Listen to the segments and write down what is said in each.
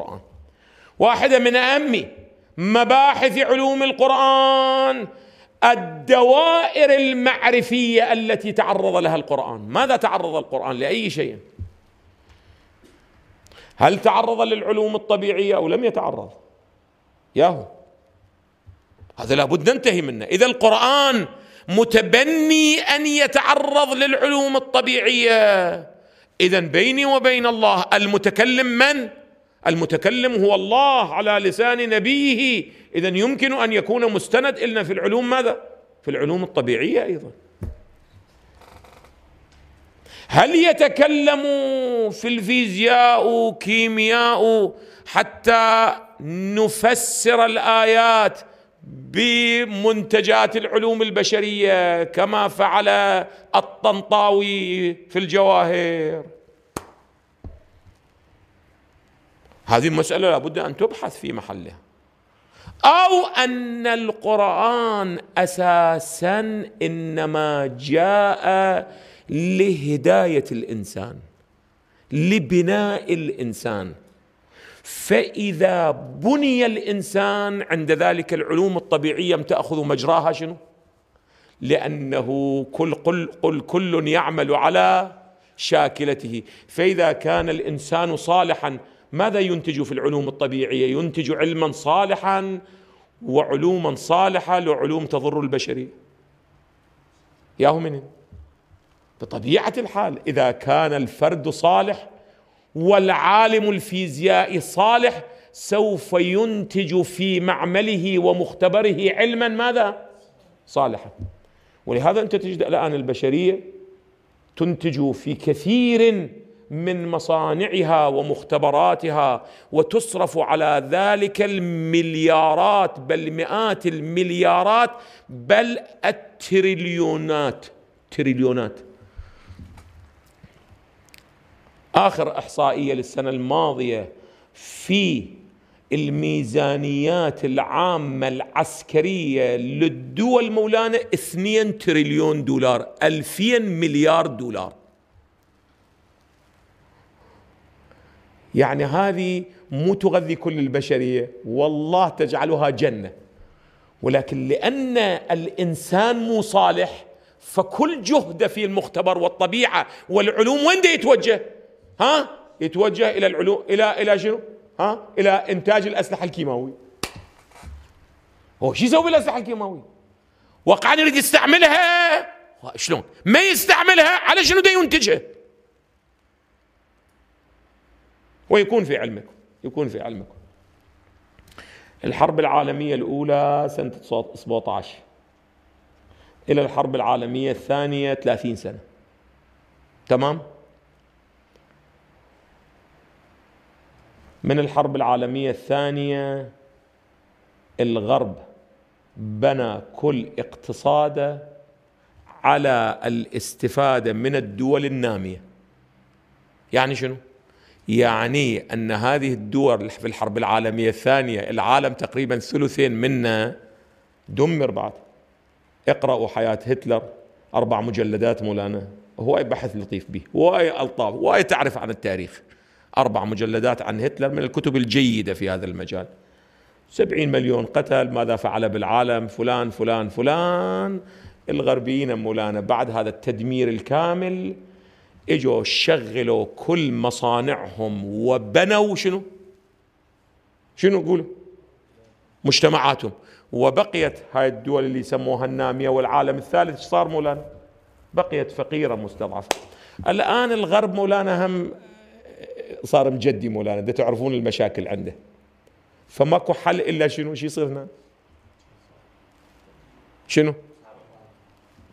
القرآن واحدة من أهم مباحث علوم القرآن الدوائر المعرفية التي تعرض لها القرآن ماذا تعرض القرآن لأي شيء هل تعرض للعلوم الطبيعية أو لم يتعرض ياهو هذا لابد ننتهي منه إذا القرآن متبني أن يتعرض للعلوم الطبيعية إذا بيني وبين الله المتكلم من؟ المتكلم هو الله على لسان نبيه اذا يمكن ان يكون مستند النا في العلوم ماذا؟ في العلوم الطبيعيه ايضا هل يتكلم في الفيزياء كيمياء حتى نفسر الايات بمنتجات العلوم البشريه كما فعل الطنطاوي في الجواهر هذه المسألة لابد أن تبحث في محلها أو أن القرآن أساسا إنما جاء لهداية الإنسان لبناء الإنسان فإذا بني الإنسان عند ذلك العلوم الطبيعية تأخذ مجراها شنو؟ لأنه كل قل, قل كل يعمل على شاكلته فإذا كان الإنسان صالحاً ماذا ينتج في العلوم الطبيعيه ينتج علما صالحا وعلوما صالحه لعلوم تضر البشريه يا منين بطبيعه الحال اذا كان الفرد صالح والعالم الفيزيائي صالح سوف ينتج في معمله ومختبره علما ماذا صالحا ولهذا انت تجد الان البشريه تنتج في كثير من مصانعها ومختبراتها وتصرف على ذلك المليارات بل مئات المليارات بل التريليونات تريليونات اخر احصائيه للسنه الماضيه في الميزانيات العامة العسكرية للدول مولانا 2 تريليون دولار 2000 مليار دولار يعني هذه مو تغذي كل البشريه والله تجعلها جنه ولكن لان الانسان مو صالح فكل جهده في المختبر والطبيعه والعلوم وين يتوجه؟ ها؟ يتوجه الى العلوم الى الى شنو؟ ها؟ الى انتاج الاسلحه الكيماويه. هو شو يسوي بالاسلحه الكيماويه؟ وقعد يريد يستعملها شلون؟ ما يستعملها على شنو دا ينتجها؟ ويكون في علمكم يكون في علمكم الحرب العالمية الأولى سنة 17 إلى الحرب العالمية الثانية 30 سنة تمام من الحرب العالمية الثانية الغرب بنى كل اقتصاده على الاستفادة من الدول النامية يعني شنو؟ يعني أن هذه الدول في الحرب العالمية الثانية العالم تقريبا ثلثين منها دمر بعد اقرأوا حياة هتلر أربع مجلدات مولانا هواي بحث لطيف به هواي ألطاف هواي تعرف عن التاريخ أربع مجلدات عن هتلر من الكتب الجيدة في هذا المجال سبعين مليون قتل ماذا فعل بالعالم فلان فلان فلان الغربيين مولانا بعد هذا التدمير الكامل اجوا شغلوا كل مصانعهم وبنوا شنو شنو يقولوا مجتمعاتهم وبقيت هاي الدول اللي يسموها الناميه والعالم الثالث صار مولانا بقيت فقيره مستضعفه الان الغرب مولانا هم صار مجدي مولانا ده تعرفون المشاكل عنده فماكو حل الا شنو شو يصير هنا شنو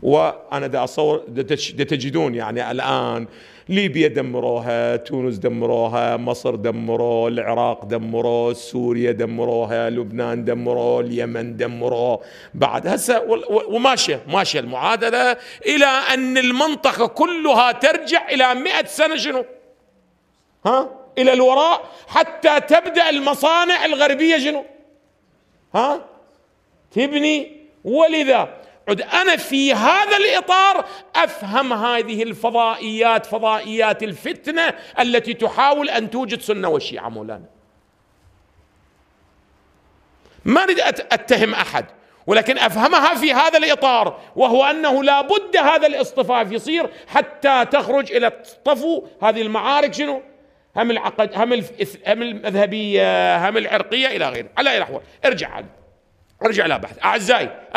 وانا دا اصور دا تجدون يعني الان ليبيا دمروها تونس دمروها مصر دمروها العراق دمروها سوريا دمروها لبنان دمروها اليمن دمروها بعد هسه وماشيه ماشيه المعادله الى ان المنطقه كلها ترجع الى 100 سنه شنو ها الى الوراء حتى تبدا المصانع الغربيه شنو ها تبني ولذا عد انا في هذا الاطار افهم هذه الفضائيات فضائيات الفتنه التي تحاول ان توجد سنه وشيعه مولانا ما اريد اتهم احد ولكن افهمها في هذا الاطار وهو انه لا بد هذا الاصطفاف يصير حتى تخرج الى الطفو هذه المعارك شنو؟ هم العقد هم هم المذهبيه هم العرقيه الى غيره على اي الاحوال ارجع ارجع لا بحث اعزائي